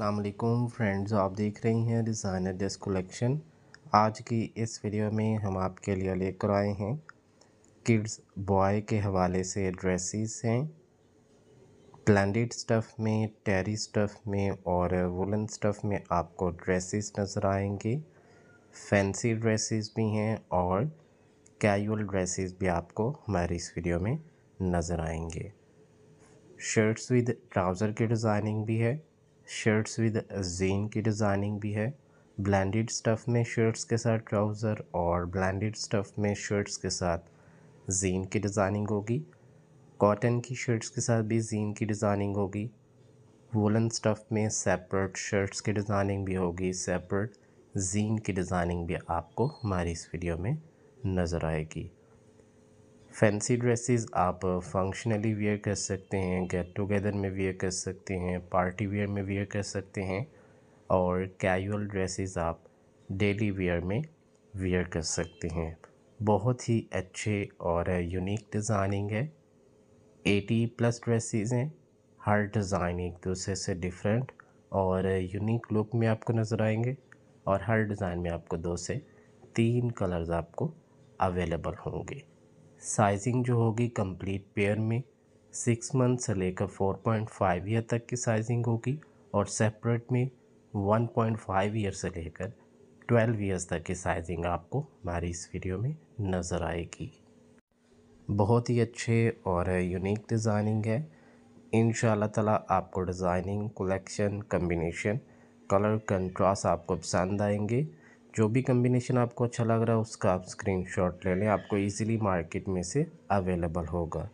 अस्सलाम वालेकुम फ्रेंड्स आप देख रहे हैं डिज़ाइनर ड्रेस कलेक्शन आज की इस वीडियो में हम आपके लिए लेकर आए हैं किड्स बॉय के हवाले से ड्रेसेस हैं ब्लेंडेड स्टफ़ में टेरी स्टफ़ में और वुलन स्टफ़ में आपको ड्रेसेस नज़र आएंगे फैंसी ड्रेसेस भी हैं और कैजुअल ड्रेसेस भी आपको हमारी इस वीडियो में नज़र आएंगे शर्ट्स विद ट्राउज़र की डिज़ाइनिंग भी है शर्ट्स विद जीन की डिज़ाइनिंग भी है ब्लेंडेड स्टफ़ में शर्ट्स के साथ ट्राउज़र और ब्लेंडेड स्टफ़ में शर्ट्स के साथ जीन की डिज़ाइनिंग होगी कॉटन की शर्ट्स के साथ भी जीन की डिज़ाइनिंग होगी वोलन स्टफ़ में सेपरेट शर्ट्स की डिज़ाइनिंग भी होगी सेपरेट जीन की डिज़ाइनिंग भी आपको हमारी इस वीडियो में नज़र आएगी फैंसी ड्रेसेस आप फंक्शनली वेयर कर सकते हैं गेट टुगेदर में वेयर कर सकते हैं पार्टी वेयर में वेयर कर सकते हैं और कैजुअल ड्रेसेस आप डेली वेयर में वेयर कर सकते हैं बहुत ही अच्छे और यूनिक डिज़ाइनिंग है एटी प्लस ड्रेसेस हैं हर डिज़ाइन एक दूसरे से डिफरेंट और यूनिक लुक में आपको नज़र आएंगे और हर डिज़ाइन में आपको दो से तीन कलर्स आपको अवेलेबल होंगे साइजिंग जो होगी कंप्लीट पेयर में सिक्स मंथ से लेकर फोर पॉइंट फाइव ईयर तक की साइजिंग होगी और सेपरेट में वन पॉइंट फाइव ईयर से लेकर ट्वेल्व ईयर्स तक की साइजिंग आपको हमारी इस वीडियो में नज़र आएगी बहुत ही अच्छे और यूनिक डिज़ाइनिंग है इन ताला आपको designing collection combination colour contrast आपको पसंद आएंगे जो भी कम्बिनेशन आपको अच्छा लग रहा है उसका आप शॉट ले लें आपको ईजिली मार्केट में से अवेलेबल होगा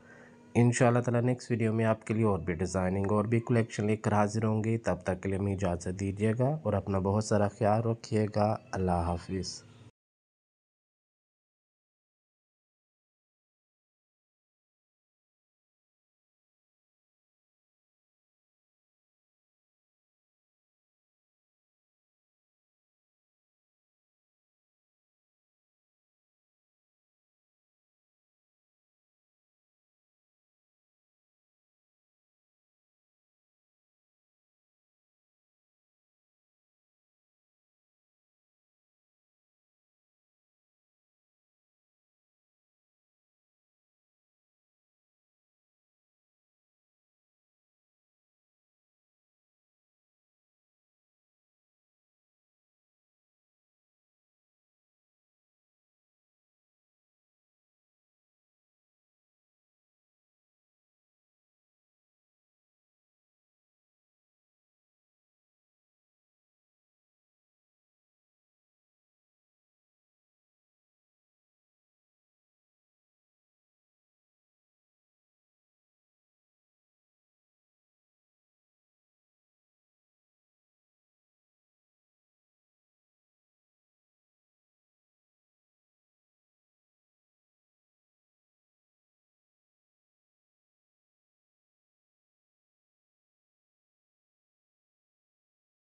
इन ताला नेक्स्ट वीडियो में आपके लिए और भी डिज़ाइनिंग और भी कलेक्शन लेकर हाजिर होंगे तब तक के लिए हमें इजाज़त दीजिएगा और अपना बहुत सारा ख्याल रखिएगा अल्लाह हाफिज़